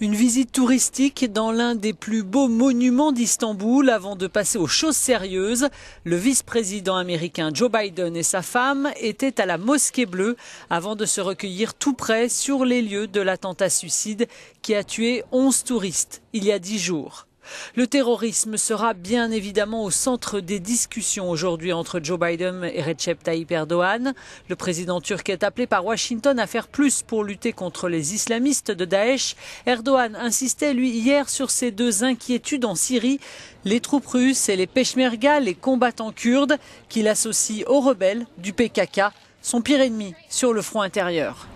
Une visite touristique dans l'un des plus beaux monuments d'Istanbul avant de passer aux choses sérieuses. Le vice-président américain Joe Biden et sa femme étaient à la Mosquée Bleue avant de se recueillir tout près sur les lieux de l'attentat suicide qui a tué 11 touristes il y a 10 jours. Le terrorisme sera bien évidemment au centre des discussions aujourd'hui entre Joe Biden et Recep Tayyip Erdogan. Le président turc est appelé par Washington à faire plus pour lutter contre les islamistes de Daesh. Erdogan insistait, lui, hier sur ses deux inquiétudes en Syrie, les troupes russes et les Peshmerga, les combattants kurdes, qu'il associe aux rebelles du PKK, son pire ennemi sur le front intérieur.